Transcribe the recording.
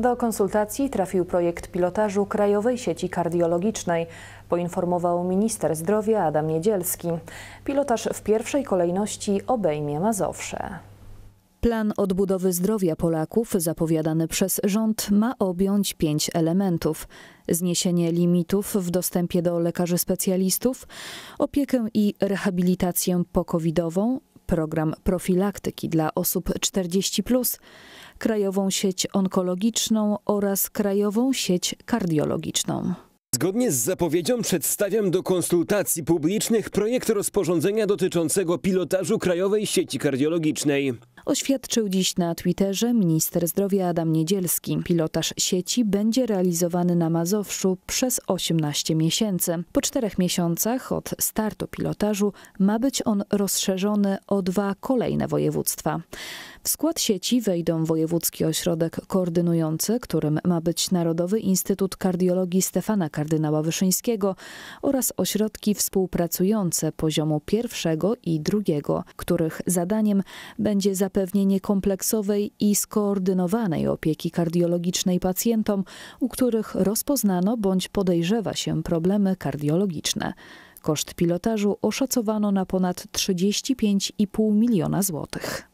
Do konsultacji trafił projekt pilotażu Krajowej Sieci Kardiologicznej, poinformował minister zdrowia Adam Niedzielski. Pilotaż w pierwszej kolejności obejmie Mazowsze. Plan odbudowy zdrowia Polaków zapowiadany przez rząd ma objąć pięć elementów: zniesienie limitów w dostępie do lekarzy specjalistów, opiekę i rehabilitację pokowidową, program profilaktyki dla osób 40, Krajową Sieć Onkologiczną oraz Krajową Sieć Kardiologiczną. Zgodnie z zapowiedzią przedstawiam do konsultacji publicznych projekt rozporządzenia dotyczącego pilotażu Krajowej Sieci Kardiologicznej. Oświadczył dziś na Twitterze minister zdrowia Adam Niedzielski. Pilotaż sieci będzie realizowany na Mazowszu przez 18 miesięcy. Po czterech miesiącach od startu pilotażu ma być on rozszerzony o dwa kolejne województwa. W skład sieci wejdą Wojewódzki Ośrodek Koordynujący, którym ma być Narodowy Instytut Kardiologii Stefana Kardynała Wyszyńskiego oraz ośrodki współpracujące poziomu pierwszego i drugiego, których zadaniem będzie zapewnienie kompleksowej i skoordynowanej opieki kardiologicznej pacjentom, u których rozpoznano bądź podejrzewa się problemy kardiologiczne. Koszt pilotażu oszacowano na ponad 35,5 miliona złotych.